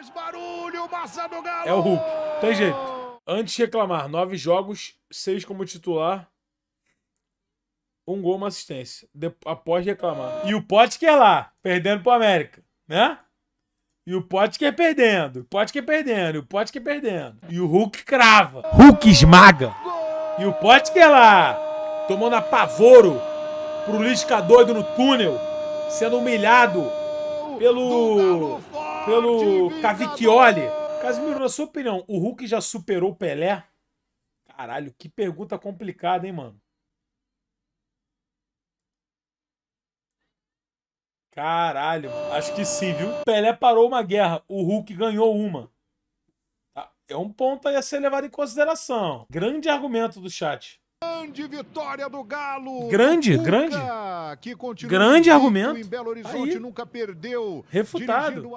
Faz barulho, massa do Galo! É o Hulk. Tem jeito. Antes de reclamar, nove jogos, seis como titular, um gol, uma assistência. De... Após reclamar. E o Potker lá, perdendo pro América, né? E o Potker perdendo, o Potker perdendo, o Potker perdendo. E o Hulk crava. Hulk esmaga. E o Potker lá, tomando apavoro pro Luiz K. doido no túnel, sendo humilhado pelo pelo Cavicchioli. Casimiro, na sua opinião, o Hulk já superou o Pelé? Caralho, que pergunta complicada, hein, mano? Caralho, acho que sim, viu? Pelé parou uma guerra, o Hulk ganhou uma. Tá, é um ponto aí a ser levado em consideração. Grande argumento do chat. Grande vitória do Galo. Grande, Cuca, grande. Que grande argumento. Em Belo Horizonte Aí. nunca perdeu. Refutado.